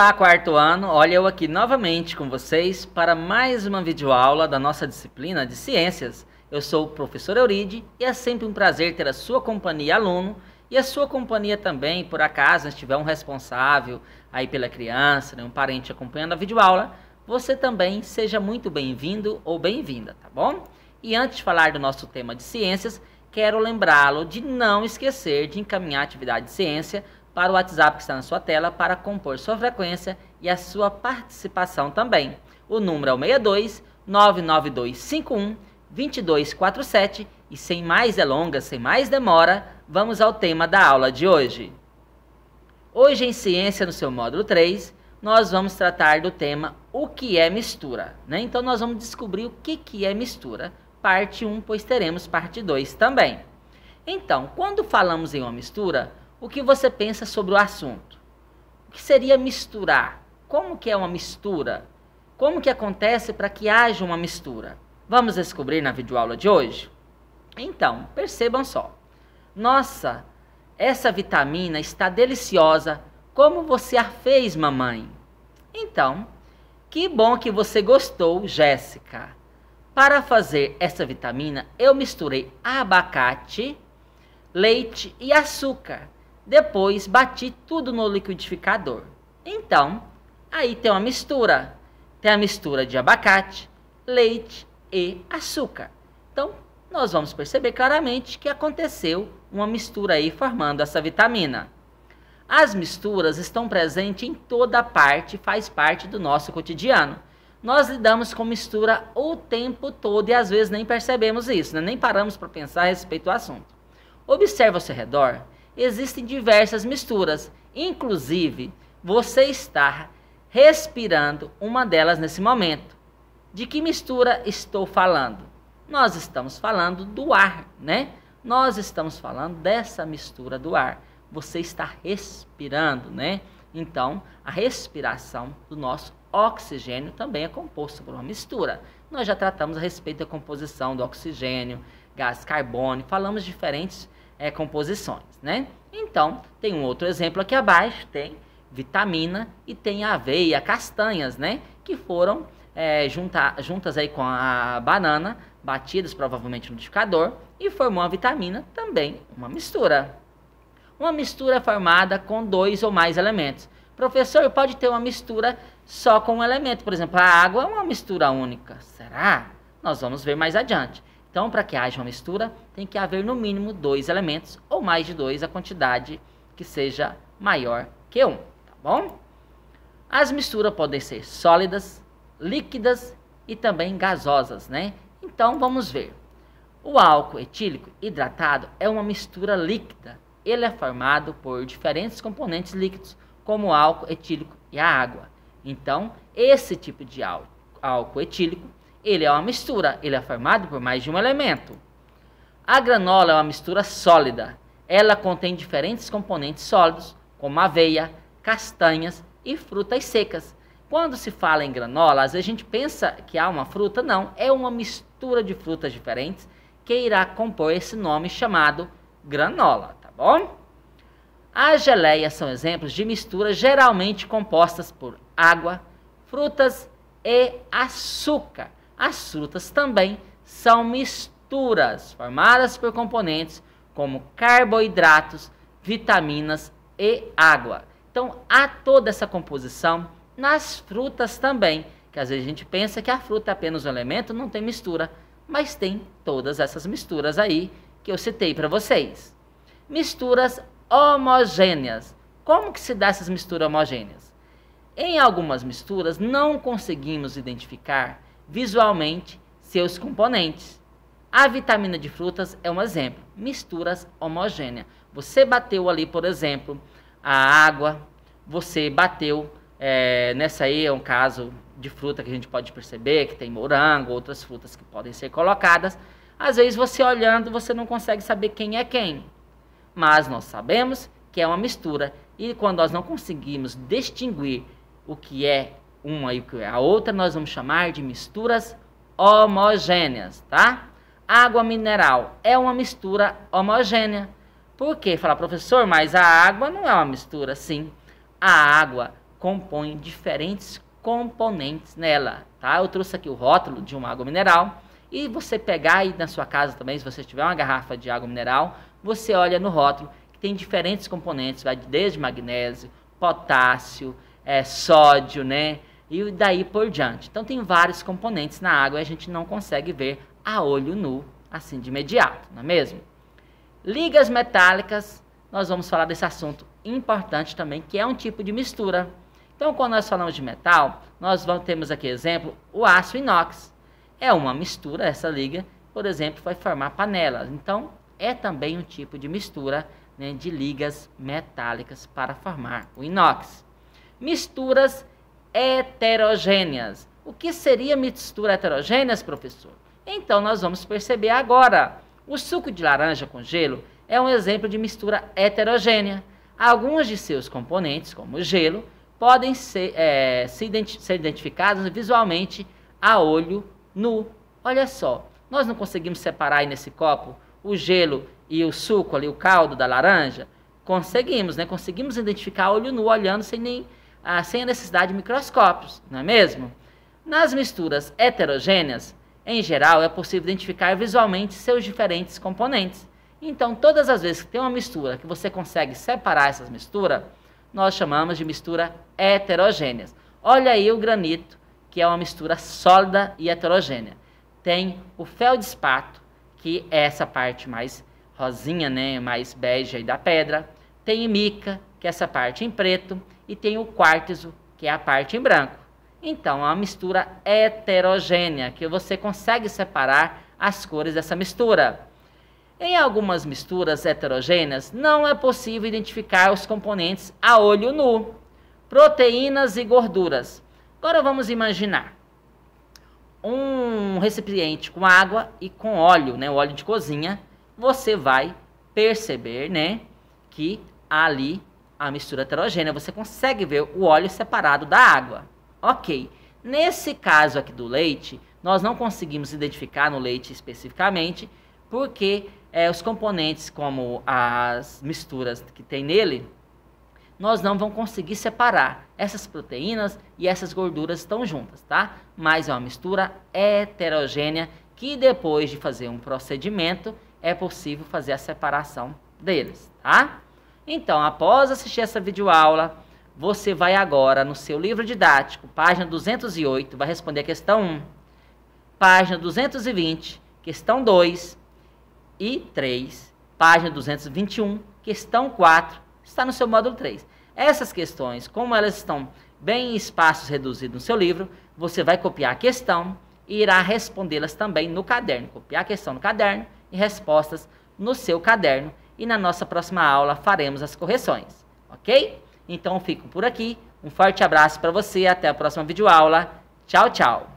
Olá, quarto ano! Olha eu aqui novamente com vocês para mais uma videoaula da nossa disciplina de Ciências. Eu sou o professor Euride e é sempre um prazer ter a sua companhia aluno e a sua companhia também, por acaso estiver um responsável aí pela criança, né, um parente acompanhando a videoaula, você também seja muito bem-vindo ou bem-vinda, tá bom? E antes de falar do nosso tema de ciências, quero lembrá-lo de não esquecer de encaminhar a atividade de ciência para o WhatsApp que está na sua tela para compor sua frequência e a sua participação também. O número é o 62 99251 2247 e sem mais delongas, sem mais demora, vamos ao tema da aula de hoje. Hoje em ciência no seu módulo 3, nós vamos tratar do tema o que é mistura, né? Então nós vamos descobrir o que que é mistura, parte 1, pois teremos parte 2 também. Então, quando falamos em uma mistura, o que você pensa sobre o assunto. O que seria misturar? Como que é uma mistura? Como que acontece para que haja uma mistura? Vamos descobrir na videoaula de hoje? Então, percebam só. Nossa, essa vitamina está deliciosa. Como você a fez, mamãe? Então, que bom que você gostou, Jéssica. Para fazer essa vitamina, eu misturei abacate, leite e açúcar. Depois bati tudo no liquidificador. Então, aí tem uma mistura. Tem a mistura de abacate, leite e açúcar. Então, nós vamos perceber claramente que aconteceu uma mistura aí formando essa vitamina. As misturas estão presentes em toda parte, faz parte do nosso cotidiano. Nós lidamos com mistura o tempo todo e às vezes nem percebemos isso, né? nem paramos para pensar a respeito do assunto. Observe ao seu redor existem diversas misturas. Inclusive, você está respirando uma delas nesse momento. De que mistura estou falando? Nós estamos falando do ar, né? Nós estamos falando dessa mistura do ar. Você está respirando, né? Então, a respiração do nosso oxigênio também é composto por uma mistura. Nós já tratamos a respeito da composição do oxigênio, gás carbônico, falamos diferentes é, composições, né? Então, tem um outro exemplo aqui abaixo, tem vitamina e tem aveia, castanhas, né? Que foram é, junta, juntas aí com a banana, batidas provavelmente no liquidificador, e formou a vitamina também, uma mistura. Uma mistura formada com dois ou mais elementos. Professor, pode ter uma mistura só com um elemento. Por exemplo, a água é uma mistura única. Será? Nós vamos ver mais adiante. Então, para que haja uma mistura, tem que haver no mínimo dois elementos ou mais de dois, a quantidade que seja maior que um, tá bom? As misturas podem ser sólidas, líquidas e também gasosas, né? Então, vamos ver. O álcool etílico hidratado é uma mistura líquida. Ele é formado por diferentes componentes líquidos, como o álcool etílico e a água. Então, esse tipo de álcool, álcool etílico ele é uma mistura, ele é formado por mais de um elemento. A granola é uma mistura sólida. Ela contém diferentes componentes sólidos, como aveia, castanhas e frutas secas. Quando se fala em granola, às vezes a gente pensa que há uma fruta, não, é uma mistura de frutas diferentes que irá compor esse nome chamado granola, tá bom? As geleias são exemplos de misturas geralmente compostas por água, frutas e açúcar as frutas também são misturas formadas por componentes como carboidratos, vitaminas e água. Então há toda essa composição nas frutas também, que às vezes a gente pensa que a fruta é apenas um elemento, não tem mistura, mas tem todas essas misturas aí que eu citei para vocês. Misturas homogêneas. Como que se dá essas misturas homogêneas? Em algumas misturas não conseguimos identificar visualmente seus componentes. A vitamina de frutas é um exemplo. Misturas homogêneas. Você bateu ali, por exemplo, a água, você bateu é, nessa aí é um caso de fruta que a gente pode perceber, que tem morango, outras frutas que podem ser colocadas. Às vezes você olhando, você não consegue saber quem é quem. Mas nós sabemos que é uma mistura. E quando nós não conseguimos distinguir o que é uma e a outra nós vamos chamar de misturas homogêneas, tá? Água mineral é uma mistura homogênea. Por quê? Fala, professor, mas a água não é uma mistura, sim. A água compõe diferentes componentes nela, tá? Eu trouxe aqui o rótulo de uma água mineral e você pegar aí na sua casa também, se você tiver uma garrafa de água mineral, você olha no rótulo que tem diferentes componentes, vai desde magnésio, potássio, é, sódio, né? e daí por diante. Então tem vários componentes na água e a gente não consegue ver a olho nu assim de imediato, não é mesmo? Ligas metálicas, nós vamos falar desse assunto importante também, que é um tipo de mistura. Então, quando nós falamos de metal, nós vamos, temos aqui exemplo o aço inox. É uma mistura, essa liga, por exemplo, vai formar panelas. Então, é também um tipo de mistura né, de ligas metálicas para formar o inox. Misturas heterogêneas. O que seria mistura heterogêneas, professor? Então, nós vamos perceber agora. O suco de laranja com gelo é um exemplo de mistura heterogênea. Alguns de seus componentes, como o gelo, podem ser, é, se identi ser identificados visualmente a olho nu. Olha só, nós não conseguimos separar aí nesse copo o gelo e o suco ali, o caldo da laranja? Conseguimos, né? Conseguimos identificar a olho nu, olhando sem nem ah, sem a necessidade de microscópios, não é mesmo? Nas misturas heterogêneas, em geral, é possível identificar visualmente seus diferentes componentes. Então, todas as vezes que tem uma mistura que você consegue separar essas misturas, nós chamamos de mistura heterogênea. Olha aí o granito, que é uma mistura sólida e heterogênea. Tem o feldspato, que é essa parte mais rosinha, né, mais bege da pedra. Tem mica, que é essa parte em preto, e tem o quartzo, que é a parte em branco. Então, é uma mistura heterogênea, que você consegue separar as cores dessa mistura. Em algumas misturas heterogêneas, não é possível identificar os componentes a olho nu. Proteínas e gorduras. Agora vamos imaginar um recipiente com água e com óleo, né, o óleo de cozinha, você vai perceber, né, que ali a mistura heterogênea, você consegue ver o óleo separado da água. Ok. Nesse caso aqui do leite, nós não conseguimos identificar no leite especificamente, porque é, os componentes como as misturas que tem nele, nós não vamos conseguir separar essas proteínas e essas gorduras estão juntas, tá? Mas é uma mistura heterogênea que depois de fazer um procedimento é possível fazer a separação deles, tá? Então, após assistir essa videoaula, você vai agora no seu livro didático, página 208, vai responder a questão 1, página 220, questão 2 e 3, página 221, questão 4, está no seu módulo 3. Essas questões, como elas estão bem em espaços reduzidos no seu livro, você vai copiar a questão e irá respondê-las também no caderno. Copiar a questão no caderno e respostas no seu caderno e na nossa próxima aula faremos as correções, ok? Então fico por aqui, um forte abraço para você, até a próxima videoaula, tchau, tchau!